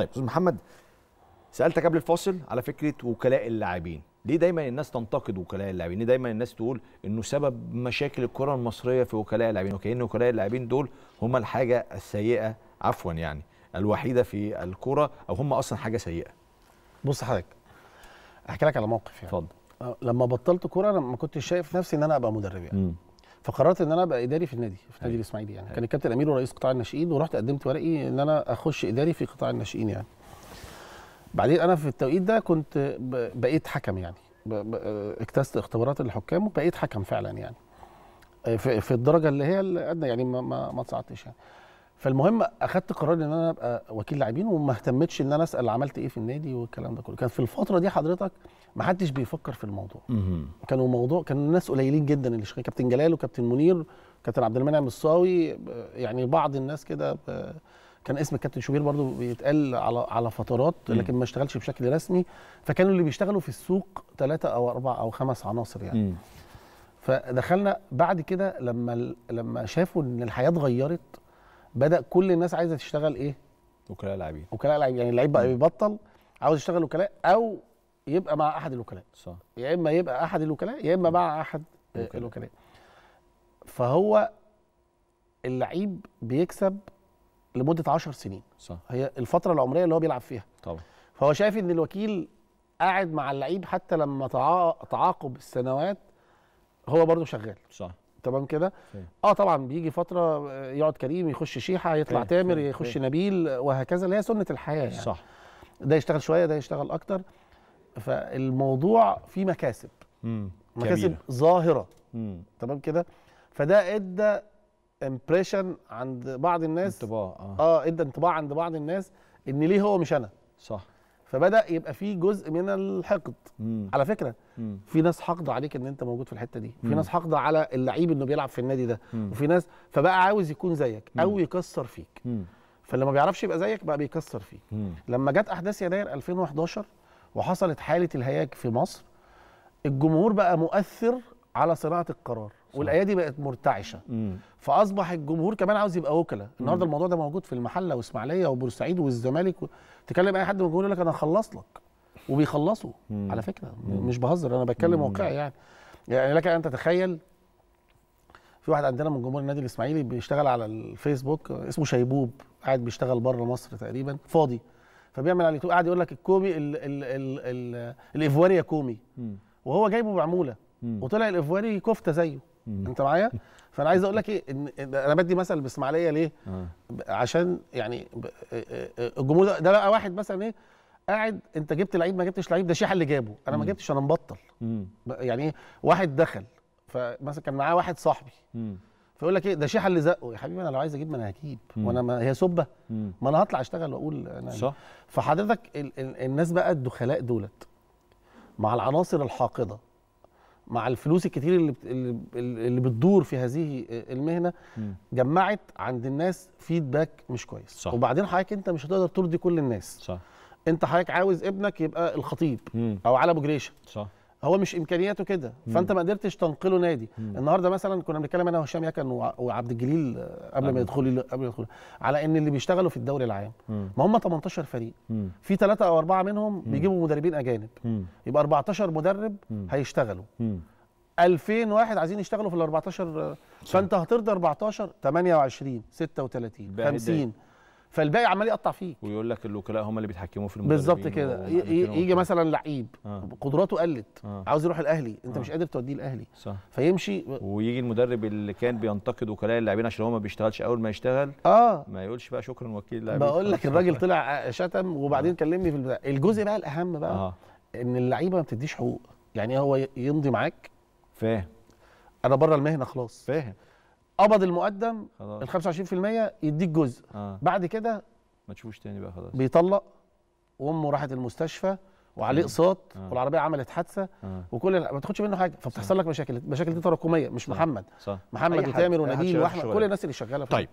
طيب استاذ محمد سالتك قبل الفاصل على فكره وكلاء اللاعبين ليه دايما الناس تنتقد وكلاء اللاعبين ليه دايما الناس تقول انه سبب مشاكل الكره المصريه في وكلاء اللاعبين وكأن وكلاء اللاعبين دول هم الحاجه السيئه عفوا يعني الوحيده في الكره او هم اصلا حاجه سيئه بص حضرتك احكي لك على موقف يعني اتفضل آه، لما بطلت كوره انا ما كنتش شايف نفسي ان انا ابقى مدرب يعني فقررت ان انا ابقى اداري في النادي في نادي أيوة. الاسماعيلي يعني هي. كان أيوة. الكابتن امير ورئيس قطاع الناشئين ورحت قدمت ورقي ان انا اخش اداري في قطاع الناشئين يعني بعدين انا في التوقيت ده كنت بقيت حكم يعني اجتزت اختبارات الحكام وبقيت حكم فعلا يعني آه، في الدرجه اللي هي الادنى يعني ما ما, ما تصعدتش يعني فالمهم اخدت قرار ان انا ابقى وكيل لاعبين وما اهتمتش ان انا اسال عملت ايه في النادي والكلام ده كله كان في الفتره دي حضرتك ما حدش بيفكر في الموضوع كانوا موضوع كان الناس قليلين جدا اللي شغال كابتن جلال وكابتن منير كابتن عبد المنعم الصاوي يعني بعض الناس كده كان اسم الكابتن شوبير برضو بيتقال على على فترات لكن ما اشتغلش بشكل رسمي فكانوا اللي بيشتغلوا في السوق ثلاثة او اربع او خمس عناصر يعني فدخلنا بعد كده لما لما شافوا ان الحياه اتغيرت بدا كل الناس عايزه تشتغل ايه وكلاء لاعبين وكلاء لاعبين يعني اللعيب بقى بيبطل عاوز يشتغل وكلاء او يبقى مع احد الوكلاء صح يا اما يبقى احد الوكلاء يا اما مع احد وكلاء. الوكلاء فهو اللعيب بيكسب لمده 10 سنين صح هي الفتره العمريه اللي هو بيلعب فيها طبعا فهو شايف ان الوكيل قاعد مع اللعيب حتى لما تعاقب السنوات هو برضه شغال صح تمام كده اه طبعا بيجي فتره آه، يقعد كريم يخش شيحه يطلع تامر يخش نبيل وهكذا اللي هي سنه الحياه يعني. صح ده يشتغل شويه ده يشتغل اكتر فالموضوع فيه مكاسب مم. مكاسب كبيرة. ظاهره مم. تمام كده فده ادى امبريشن عند بعض الناس انطباع اه, آه ادى انطباع عند بعض الناس ان ليه هو مش انا صح فبدا يبقى في جزء من الحقد مم. على فكره مم. في ناس حاقده عليك ان انت موجود في الحته دي في ناس حاقده على اللعيب انه بيلعب في النادي ده مم. وفي ناس فبقى عاوز يكون زيك مم. او يكسر فيك مم. فاللي ما بيعرفش يبقى زيك بقى بيكسر فيك مم. لما جت احداث يناير 2011 وحصلت حاله الهياج في مصر الجمهور بقى مؤثر على صناعه القرار والايادي بقت مرتعشه مم. فاصبح الجمهور كمان عاوز يبقى وكلاء النهارده الموضوع ده موجود في المحله واسماعيليه وبورسعيد والزمالك و... تكلم اي حد من الجمهور يقول لك انا هخلص لك وبيخلصوا مم. على فكره مم. مش بهزر انا بتكلم واقعي يعني يعني لك ان تتخيل في واحد عندنا من جمهور النادي الاسماعيلي بيشتغل على الفيسبوك اسمه شيبوب قاعد بيشتغل بره مصر تقريبا فاضي فبيعمل على اليوتيوب قاعد يقول لك الكومي ال ال ال ال الايفواري يا كومي مم. وهو جايبه معموله وطلع الايفواري كفته زيه انت معايا فانا عايز اقول لك ايه ان انا بدي مثل باسماعيليه ليه آه. عشان يعني آه، آه، آه، الجمهور ده, بقى واحد مثلا ايه قاعد انت جبت لعيب ما جبتش لعيب ده شيحه اللي جابه انا ما جبتش انا مبطل يعني ايه واحد دخل فمثلا كان معاه واحد صاحبي فيقول لك ايه ده شيحه اللي زقه يا حبيبي انا لو عايز اجيب ما انا هجيب وانا ما هي سبه ما انا هطلع اشتغل واقول انا صح فحضرتك ال ال الناس بقى الدخلاء دولت مع العناصر الحاقده مع الفلوس الكتير اللي اللي بتدور في هذه المهنه جمعت عند الناس فيدباك مش كويس صح. وبعدين حضرتك انت مش هتقدر ترضي كل الناس صح. انت حضرتك عاوز ابنك يبقى الخطيب م. او على ابو جريشه صح هو مش امكانياته كده فانت ما قدرتش تنقله نادي مم. النهارده مثلا كنا بنتكلم انا وهشام يكن وعبد الجليل قبل ما أيوه. يدخل قبل ما يدخل على ان اللي بيشتغلوا في الدوري العام ما هم 18 فريق مم. في ثلاثه او اربعه منهم بيجيبوا مدربين اجانب مم. يبقى 14 مدرب هيشتغلوا 2000 واحد عايزين يشتغلوا في ال 14 فانت هترضى 14 28 36 50 فالباقي عمال يقطع فيك ويقول لك الوكلاء هم اللي بيتحكموا في المدربين بالظبط كده يجي مثلا لعيب آه. قدراته قلت آه. عاوز يروح الاهلي انت آه. مش قادر توديه الاهلي صح. فيمشي ويجي المدرب اللي كان بينتقد وكلاء اللاعبين عشان هو ما بيشتغلش اول ما يشتغل اه ما يقولش بقى شكرا وكيل اللاعبين بقول لك الراجل طلع شتم وبعدين آه. كلمني في البتاع الجزء بقى الاهم بقى آه. ان اللعيبه ما بتديش حقوق يعني هو يمضي معاك فاهم انا بره المهنه خلاص فاهم قبض المقدم ال 25% يديك جزء آه. بعد كده ما تشوفوش تاني بقى خلاص بيطلق وامه راحت المستشفى وعليه اقساط آه. والعربيه عملت حادثه آه. وكل ما تاخدش منه حاجه فبتحصل لك مشاكل مشاكل دي تراكميه مش صح. محمد صح. محمد وتامر ونبيل واحمد كل الناس اللي شغاله طيب